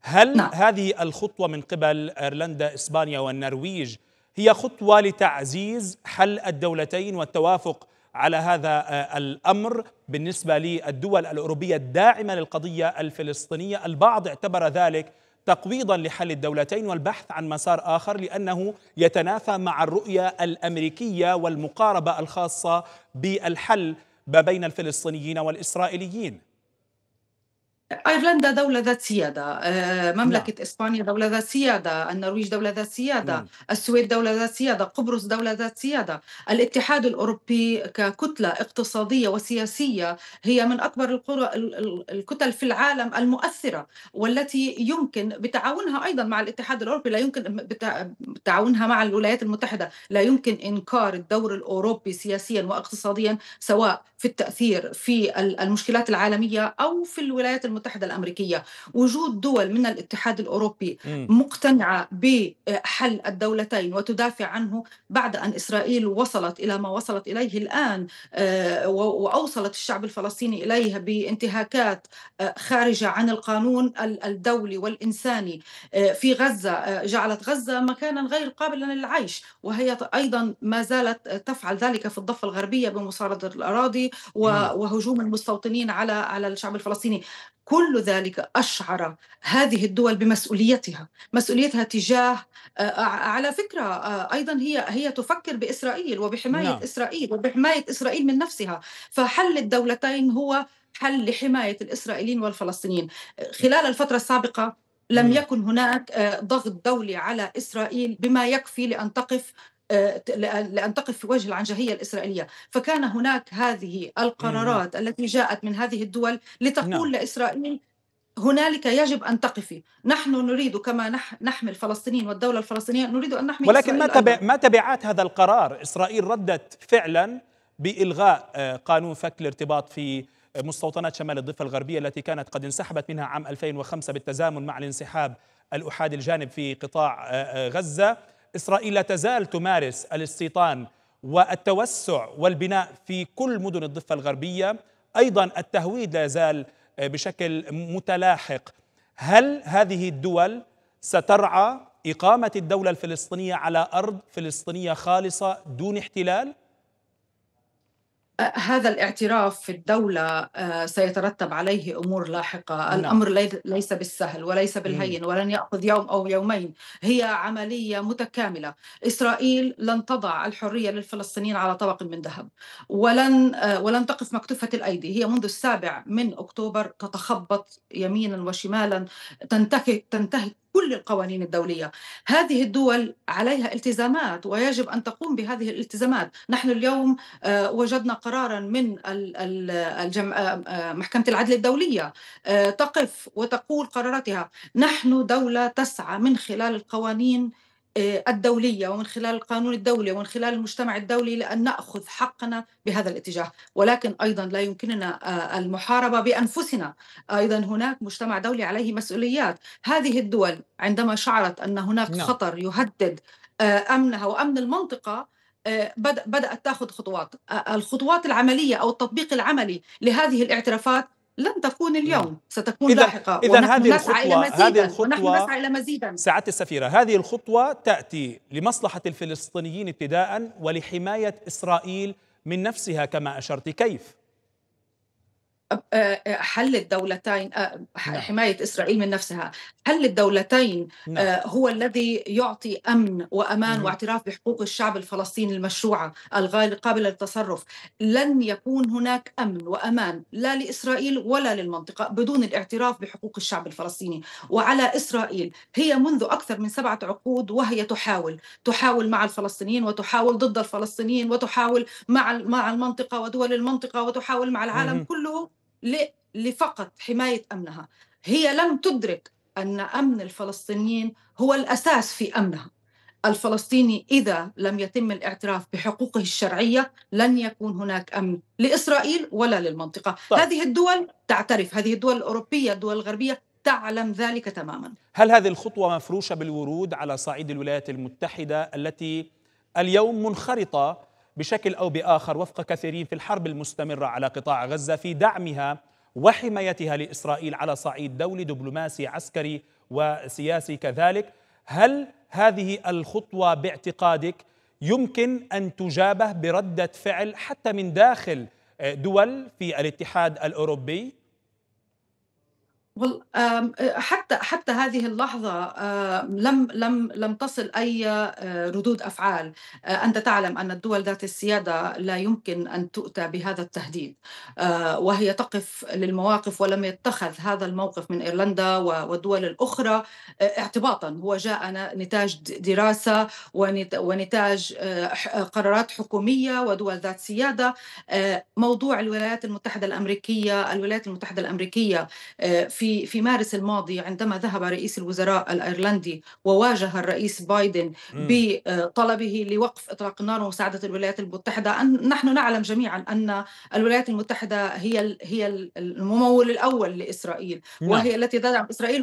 هل نعم. هذه الخطوه من قبل ايرلندا اسبانيا والنرويج هي خطوه لتعزيز حل الدولتين والتوافق على هذا الامر بالنسبه للدول الاوروبيه الداعمه للقضيه الفلسطينيه، البعض اعتبر ذلك تقويضا لحل الدولتين والبحث عن مسار اخر لانه يتنافى مع الرؤيه الامريكيه والمقاربه الخاصه بالحل ما بين الفلسطينيين والاسرائيليين ايرلندا دوله ذات سياده آه، نعم. مملكه لا. اسبانيا دوله ذات سياده النرويج دوله ذات سياده لا. نعم. السويد دوله ذات سياده قبرص دوله ذات سياده الاتحاد الاوروبي ككتله اقتصاديه وسياسيه هي من اكبر القرى الكتل في العالم المؤثره والتي يمكن بتعاونها ايضا مع الاتحاد الاوروبي لا يمكن بتعاونها مع الولايات المتحده لا يمكن انكار الدور الاوروبي سياسيا واقتصاديا سواء في التاثير في المشكلات العالميه او في الولايات المتحده المتحدة الأمريكية وجود دول من الاتحاد الأوروبي مقتنعة بحل الدولتين وتدافع عنه بعد أن إسرائيل وصلت إلى ما وصلت إليه الآن آه، وأوصلت الشعب الفلسطيني إليها بانتهاكات آه، خارجة عن القانون الدولي والإنساني آه، في غزة جعلت غزة مكانا غير قابلا للعيش وهي أيضا ما زالت تفعل ذلك في الضفة الغربية بمصارده الأراضي وهجوم المستوطنين على على الشعب الفلسطيني كل ذلك أشعر هذه الدول بمسؤوليتها مسؤوليتها تجاه آه، آه، على فكرة آه، أيضا هي هي تفكر بإسرائيل وبحماية نعم. إسرائيل وبحماية إسرائيل من نفسها فحل الدولتين هو حل لحماية الإسرائيليين والفلسطينيين خلال الفترة السابقة لم يكن هناك ضغط دولي على اسرائيل بما يكفي لان تقف آه، لأن تقف في وجه العنجهية الإسرائيلية فكان هناك هذه القرارات التي جاءت من هذه الدول لتقول نعم. لإسرائيل هنالك يجب ان تقفي، نحن نريد كما نح نحمي الفلسطينيين والدوله الفلسطينيه نريد ان نحمي ولكن ما تبع ما تبعات هذا القرار؟ اسرائيل ردت فعلا بالغاء آه، قانون فك الارتباط في مستوطنات شمال الضفه الغربيه التي كانت قد انسحبت منها عام 2005 بالتزامن مع الانسحاب الاحادي الجانب في قطاع آه، غزه، إسرائيل لا تزال تمارس الاستيطان والتوسع والبناء في كل مدن الضفة الغربية أيضا التهويد لا يزال بشكل متلاحق هل هذه الدول سترعى إقامة الدولة الفلسطينية على أرض فلسطينية خالصة دون احتلال؟ هذا الاعتراف في الدولة آه، سيترتب عليه أمور لاحقة نعم. الأمر ليس بالسهل وليس بالهين ولن يأخذ يوم أو يومين هي عملية متكاملة إسرائيل لن تضع الحرية للفلسطينيين على طبق من ذهب ولن آه، ولن تقف مكتوفة الأيدي هي منذ السابع من أكتوبر تتخبط يمينا وشمالا تنتهك تنتهك كل القوانين الدولية هذه الدول عليها التزامات ويجب أن تقوم بهذه الالتزامات نحن اليوم آه، وجدنا قرارا من آه، آه، محكمة العدل الدولية تقف وتقول قراراتها نحن دولة تسعى من خلال القوانين آه، الدولية ومن خلال القانون الدولي ومن خلال المجتمع الدولي لأن نأخذ حقنا بهذا الاتجاه ولكن أيضا لا يمكننا آه، المحاربة بأنفسنا أيضا هناك مجتمع دولي عليه مسؤوليات هذه الدول عندما شعرت أن هناك نعم. خطر يهدد آه، أمنها وأمن المنطقة بدأت تأخذ خطوات الخطوات العملية أو التطبيق العملي لهذه الاعترافات لن تكون اليوم ستكون إذا لاحقة إذا هذه الخطوة هذه الخطوة ونحن نسعى إلى مزيدا سعادة السفيرة هذه الخطوة تأتي لمصلحة الفلسطينيين ابتداء ولحماية إسرائيل من نفسها كما أشرت كيف؟ حل الدولتين نعم. حماية إسرائيل من نفسها حل الدولتين نعم. هو الذي يعطي أمن وأمان واعتراف بحقوق الشعب الفلسطيني المشروعة القابله قابلة للتصرف لن يكون هناك أمن وأمان لا لإسرائيل ولا للمنطقة بدون الاعتراف بحقوق الشعب الفلسطيني وعلى إسرائيل هي منذ أكثر من سبعة عقود وهي تحاول تحاول مع الفلسطينيين وتحاول ضد الفلسطينيين وتحاول مع مع المنطقة ودول المنطقة وتحاول مع العالم كله لفقط حماية أمنها هي لم تدرك أن أمن الفلسطينيين هو الأساس في أمنها الفلسطيني إذا لم يتم الاعتراف بحقوقه الشرعية لن يكون هناك أمن لإسرائيل ولا للمنطقة طيب. هذه الدول تعترف هذه الدول الأوروبية الدول الغربية تعلم ذلك تماما هل هذه الخطوة مفروشة بالورود على صعيد الولايات المتحدة التي اليوم منخرطة بشكل او باخر وفق كثيرين في الحرب المستمره على قطاع غزه في دعمها وحمايتها لاسرائيل على صعيد دولي دبلوماسي عسكري وسياسي كذلك هل هذه الخطوه باعتقادك يمكن ان تجابه برده فعل حتى من داخل دول في الاتحاد الاوروبي حتى حتى هذه اللحظة لم لم لم تصل أي آه، ردود أفعال آه، أنت تعلم أن الدول ذات السيادة لا يمكن أن تؤتى بهذا التهديد آه، وهي تقف للمواقف ولم يتخذ هذا الموقف من إيرلندا والدول الأخرى اعتباطا هو جاء نتاج دراسة ونتاج قرارات حكومية ودول ذات سيادة موضوع الولايات المتحدة الأمريكية الولايات المتحدة الأمريكية في في في مارس الماضي عندما ذهب رئيس الوزراء الايرلندي وواجه الرئيس بايدن بطلبه لوقف اطلاق النار ومساعده الولايات المتحده أن نحن نعلم جميعا ان الولايات المتحده هي هي الممول الاول لاسرائيل نعم. وهي التي تدعم اسرائيل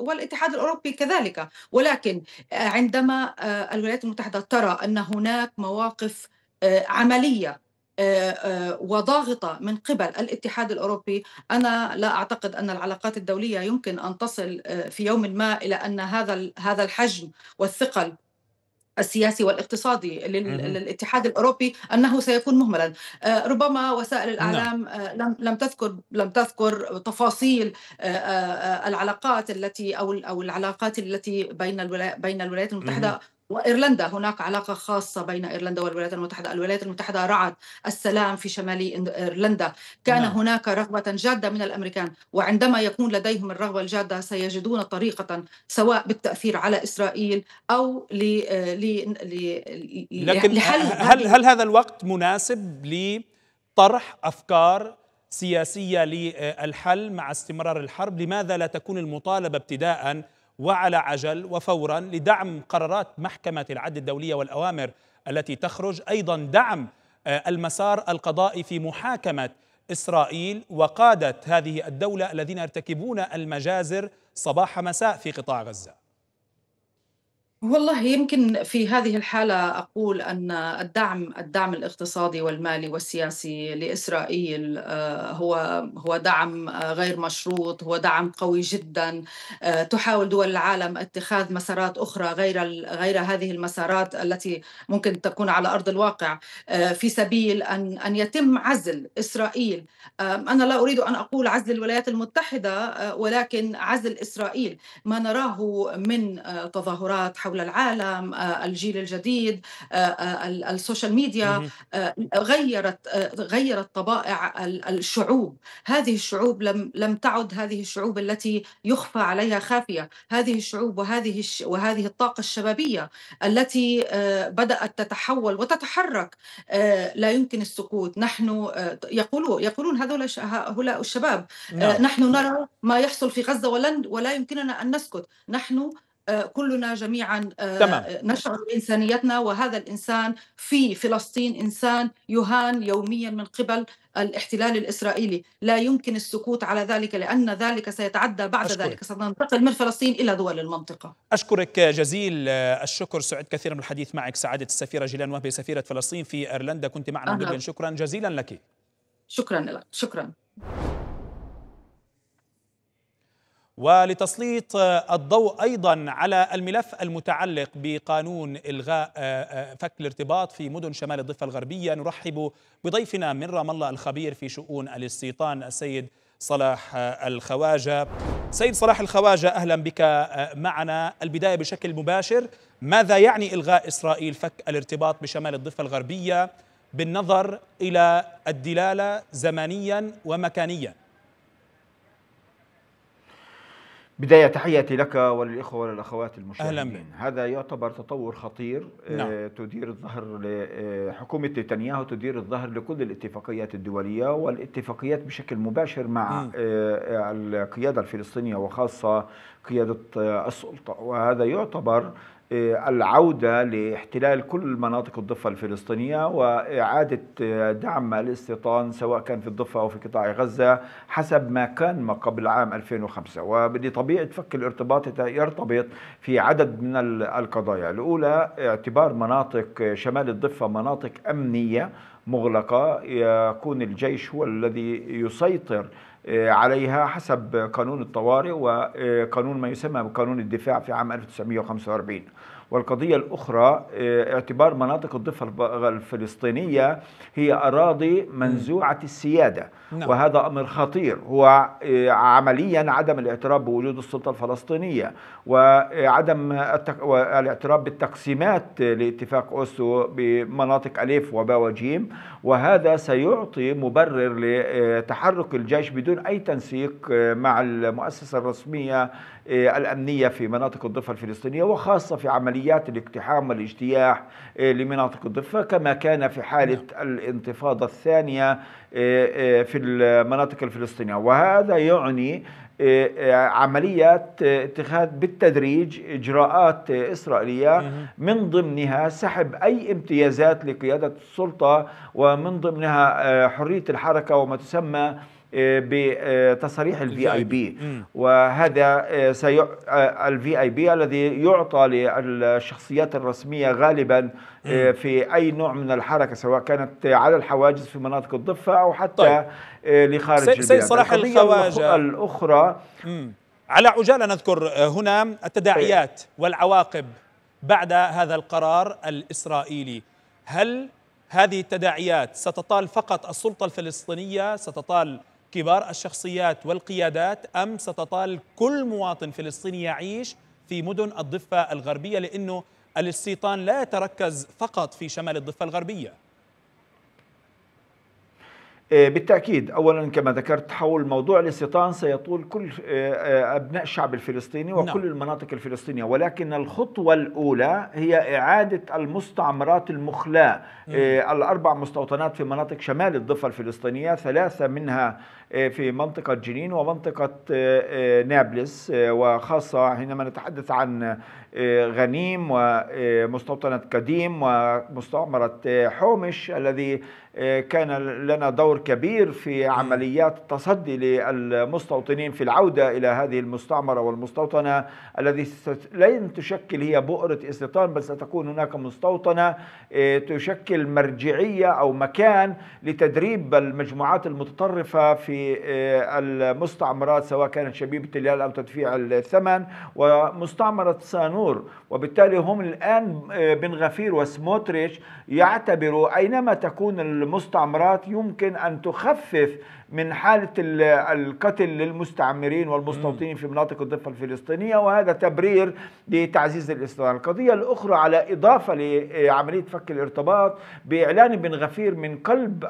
والاتحاد الاوروبي كذلك ولكن عندما آه، الولايات المتحده ترى ان هناك مواقف آه، عمليه آه، آه، وضاغطة من قبل الاتحاد الأوروبي أنا لا أعتقد أن العلاقات الدولية يمكن أن تصل آه، في يوم ما إلى أن هذا هذا الحجم والثقل السياسي والاقتصادي للاتحاد الاوروبي انه سيكون مهملا ربما وسائل نعم. الاعلام لم لم تذكر لم تذكر تفاصيل العلاقات التي او او العلاقات التي بين بين الولايات المتحده وايرلندا هناك علاقه خاصه بين ايرلندا والولايات المتحده، الولايات المتحده رعت السلام في شمال ايرلندا، كان نعم. هناك رغبه جاده من الامريكان، وعندما يكون لديهم الرغبه الجاده سيجدون طريقه سواء بالتاثير على اسرائيل او ل ل لكن لحل هل هل هذا الوقت مناسب لطرح افكار سياسيه للحل مع استمرار الحرب؟ لماذا لا تكون المطالبه ابتداء وعلى عجل وفورا لدعم قرارات محكمه العدل الدوليه والاوامر التي تخرج ايضا دعم آه، المسار القضائي في محاكمه اسرائيل وقاده هذه الدوله الذين يرتكبون المجازر صباح مساء في قطاع غزه والله يمكن في هذه الحالة أقول أن الدعم الدعم الاقتصادي والمالي والسياسي لإسرائيل آه، هو هو دعم آه، غير مشروط، هو دعم قوي جدا، آه، تحاول دول العالم اتخاذ مسارات أخرى غير غير هذه المسارات التي ممكن تكون على أرض الواقع في سبيل أن أن يتم عزل إسرائيل، أنا لا أريد أن أقول عزل الولايات المتحدة ولكن عزل إسرائيل، ما نراه من تظاهرات حول العالم آه، الجيل الجديد آه، آه، السوشيال ميديا غيرت غيرت طبائع الشعوب هذه الشعوب لم لم تعد هذه الشعوب التي يخفى عليها خافيه هذه الشعوب وهذه وهذه الطاقه الشبابيه التي بدات تتحول وتتحرك لا يمكن السكوت نحن يقولون يقولون هذول هؤلاء الشباب نعم. نحن نرى ما يحصل في غزه ولن ولا يمكننا ان نسكت نحن آه، كلنا جميعا آه، تمام. نشعر بإنسانيتنا وهذا الإنسان في فلسطين إنسان يهان يوميا من قبل الاحتلال الإسرائيلي لا يمكن السكوت على ذلك لأن ذلك سيتعدى بعد أشكرك. ذلك سننتقل من فلسطين إلى دول المنطقة أشكرك جزيل آه، الشكر سعد كثيرا بالحديث معك سعادة السفيرة جيلان وهبي سفيرة فلسطين في أيرلندا كنت معنا أهلا. شكرا جزيلا لك شكرا لك شكرا ولتسليط آه، الضوء ايضا على الملف المتعلق بقانون الغاء آه، آه، فك الارتباط في مدن شمال الضفه الغربيه نرحب بضيفنا من رام الله الخبير في شؤون الاستيطان السيد صلاح الخواجه. سيد صلاح الخواجه اهلا بك معنا، البدايه بشكل مباشر، ماذا يعني الغاء اسرائيل فك الارتباط بشمال الضفه الغربيه بالنظر الى الدلاله زمانيا ومكانيا؟ بداية تحياتي لك وللإخوة والأخوات المشاهدين هذا يعتبر تطور خطير آه، نعم. تدير الظهر آه، حكومة نتنياهو تدير الظهر لكل الاتفاقيات الدولية والاتفاقيات بشكل مباشر مع م. آه، القيادة الفلسطينية وخاصة قيادة السلطة وهذا يعتبر آه، العودة لاحتلال كل مناطق الضفة الفلسطينية وإعادة آه، دعم الاستيطان سواء كان في الضفة أو في قطاع غزة حسب ما كان ما قبل عام 2005 وبطبيعة فك الارتباط يرتبط في عدد من القضايا الأولى اعتبار مناطق آه، شمال الضفة مناطق أمنية مغلقة يكون الجيش هو الذي يسيطر آه، عليها حسب قانون الطوارئ وقانون آه، ما يسمى بقانون الدفاع في عام 1945 والقضية الأخرى آه، اعتبار مناطق الضفة الفلسطينية هي أراضي منزوعة السيادة نعم. وهذا أمر خطير هو عمليا عدم الاعتراف بوجود السلطة الفلسطينية وعدم الاعتراف بالتقسيمات لاتفاق أوسو بمناطق ألف وباء وجيم وهذا سيعطي مبرر لتحرك الجيش بدون أي تنسيق آه، مع المؤسسة الرسمية آه، الأمنية في مناطق الضفة الفلسطينية وخاصة في عمليات الاقتحام والاجتياح آه، لمناطق الضفة كما كان في حالة نعم. الانتفاضة الثانية في المناطق الفلسطينية وهذا يعني إيه، إيه، عملية إيه، اتخاذ بالتدريج إجراءات إسرائيلية من ضمنها سحب أي امتيازات لقيادة السلطة ومن ضمنها حرية الحركة وما تسمى بتصاريح الفي اي بي وهذا سي... الفي اي بي الذي يعطى للشخصيات الرسميه غالبا آه، في اي نوع من الحركه سواء كانت على الحواجز في مناطق الضفه او حتى طيب. آه، لخارج سي... البلاد صلاح الخواجه الاخرى على عجاله نذكر آه، هنا التداعيات طيب. والعواقب بعد هذا القرار الاسرائيلي هل هذه التداعيات ستطال فقط السلطه الفلسطينيه ستطال كبار الشخصيات والقيادات أم ستطال كل مواطن فلسطيني يعيش في مدن الضفة الغربية لأنه الاستيطان لا يتركز فقط في شمال الضفة الغربية آه، بالتأكيد أولا كما ذكرت حول موضوع الاستيطان سيطول كل آه، آه، أبناء الشعب الفلسطيني وكل نعم. المناطق الفلسطينية ولكن الخطوة الأولى هي إعادة المستعمرات المخلاة الأربع مستوطنات في مناطق شمال الضفة الفلسطينية ثلاثة منها آه، في منطقة جنين ومنطقة آه، آه، نابلس وخاصة حينما نتحدث عن غنيم ومستوطنة قديم ومستعمرة حومش الذي كان لنا دور كبير في عمليات التصدي للمستوطنين في العودة إلى هذه المستعمرة والمستوطنة الذي لن تشكل هي بؤرة استيطان بل ستكون هناك مستوطنة تشكل مرجعية أو مكان لتدريب المجموعات المتطرفة في بالمستعمرات آه، سواء كانت شبيبة الهلال أو تدفيع الثمن ومستعمرة سانور وبالتالي هم الآن آه، بن غفير وسموتريش يعتبروا أينما تكون المستعمرات يمكن أن تخفف من حالة القتل للمستعمرين والمستوطنين في مناطق الضفة الفلسطينية وهذا تبرير لتعزيز الإصلاح القضية الأخرى على إضافة لعملية فك الارتباط بإعلان بن غفير من قلب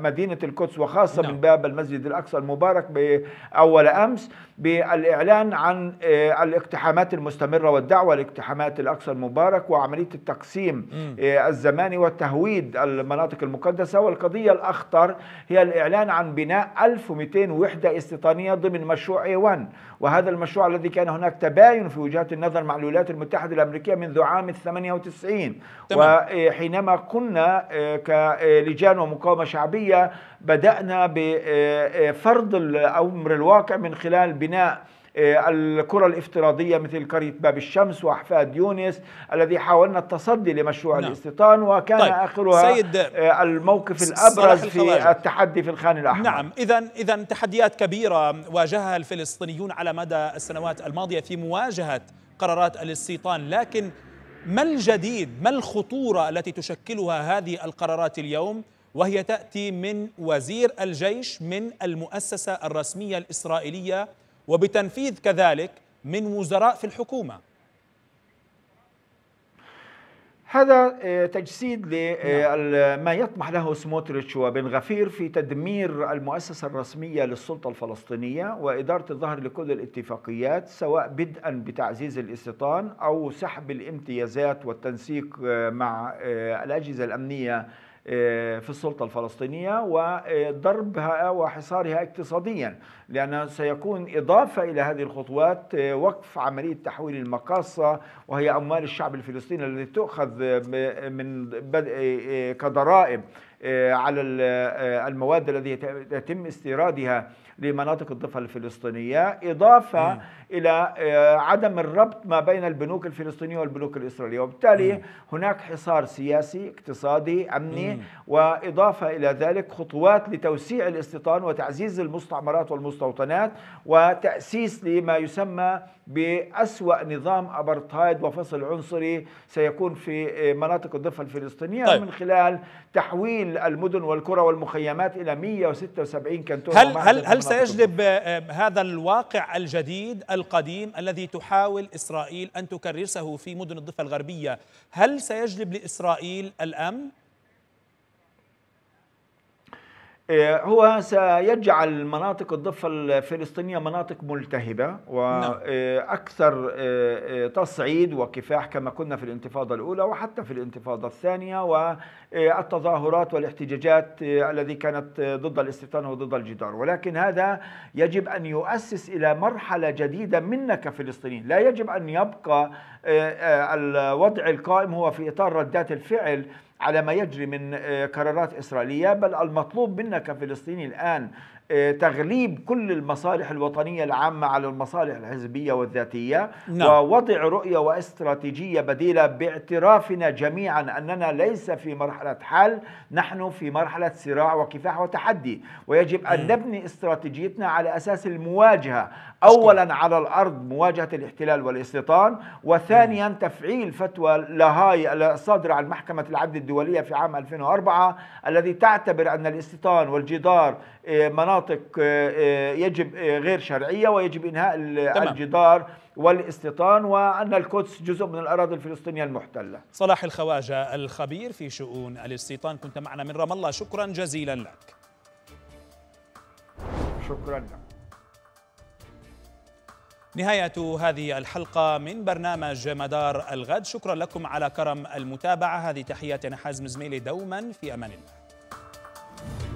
مدينة القدس وخاصة من نعم. باب المسجد الأقصى المبارك بأول أمس بالإعلان عن آه، الاقتحامات المستمرة والدعوة لاقتحامات الأقصى المبارك وعملية التقسيم آه، الزماني والتهويد المناطق المقدسة والقضية الأخطر هي الإعلان عن بناء 1200 وحدة استيطانية ضمن مشروع A1 وهذا المشروع الذي كان هناك تباين في وجهات النظر مع الولايات المتحدة الأمريكية منذ عام 98 تمام. وحينما كنا آه، كلجان ومقاومة شعبية بدأنا بفرض آه، آه، الأمر الواقع من خلال بناء آه، الكرة الافتراضية مثل قرية باب الشمس وأحفاد يونس الذي حاولنا التصدي لمشروع نعم. الاستيطان وكان طيب. آخرها سيد الموقف الأبرز في التحدي في الخان الأحمر نعم إذا إذا تحديات كبيرة واجهها الفلسطينيون على مدى السنوات الماضية في مواجهة قرارات الاستيطان لكن ما الجديد ما الخطورة التي تشكلها هذه القرارات اليوم وهي تأتي من وزير الجيش من المؤسسة الرسمية الإسرائيلية وبتنفيذ كذلك من وزراء في الحكومة هذا آه، تجسيد لما آه، نعم. يطمح له سموتريتش وبن غفير في تدمير المؤسسة الرسمية للسلطة الفلسطينية وإدارة الظهر لكل الاتفاقيات سواء بدءا بتعزيز الاستيطان أو سحب الامتيازات والتنسيق آه، مع الأجهزة الأمنية آه، في السلطة الفلسطينية وضربها وحصارها اقتصاديا لأنه سيكون إضافة إلى هذه الخطوات آه، وقف عملية تحويل المقاصة وهي أموال الشعب الفلسطيني التي تؤخذ من آه، كضرائب على المواد التي يتم استيرادها لمناطق الضفة الفلسطينية إضافة إلى آه، عدم الربط ما بين البنوك الفلسطينية والبنوك الإسرائيلية وبالتالي م. هناك حصار سياسي اقتصادي أمني م. وإضافة إلى ذلك خطوات لتوسيع الاستيطان وتعزيز المستعمرات والمستوطنات وتأسيس لما يسمى بأسوأ نظام أبرتايد وفصل عنصري سيكون في آه، مناطق الضفة الفلسطينية طيب. من خلال تحويل المدن والقرى والمخيمات إلى 176 كنتون هل هل هل سيجلب آه، هذا الواقع الجديد القديم الذي تحاول إسرائيل أن تكرسه في مدن الضفة الغربية هل سيجلب لإسرائيل الأمن؟ إيه، هو سيجعل مناطق الضفة الفلسطينية مناطق ملتهبة وأكثر نعم. إيه، إيه، تصعيد وكفاح كما كنا في الانتفاضة الأولى وحتى في الانتفاضة الثانية آه، التظاهرات والاحتجاجات آه، الذي كانت آه، ضد الاستيطان وضد الجدار ولكن هذا يجب أن يؤسس إلى مرحلة جديدة منا كفلسطينيين لا يجب أن يبقى الوضع القائم هو في إطار ردات الفعل على ما يجري من قرارات إسرائيلية بل المطلوب منا كفلسطيني الآن آه، تغليب كل المصالح الوطنية العامة على المصالح الحزبية والذاتية نعم. ووضع رؤية واستراتيجية بديلة باعترافنا جميعا أننا ليس في مرحلة حل نحن في مرحلة صراع وكفاح وتحدي ويجب أن نبني استراتيجيتنا على أساس المواجهة أولا على الأرض مواجهة الاحتلال والاستيطان وثانيا تفعيل فتوى لاهاي الصادره عن محكمة العدل الدولية في عام 2004 الذي تعتبر أن الاستيطان والجدار آه، مناطق آه، آه، يجب غير شرعية ويجب إنهاء تمام. الجدار والاستيطان وأن القدس جزء من الأراضي الفلسطينية المحتلة صلاح الخواجة الخبير في شؤون الاستيطان كنت معنا من رام الله شكرا جزيلا لك شكرا لك نهاية هذه الحلقة من برنامج مدار الغد شكرا لكم على كرم المتابعة هذه تحياتنا حازم زميلي دوما في أمان الله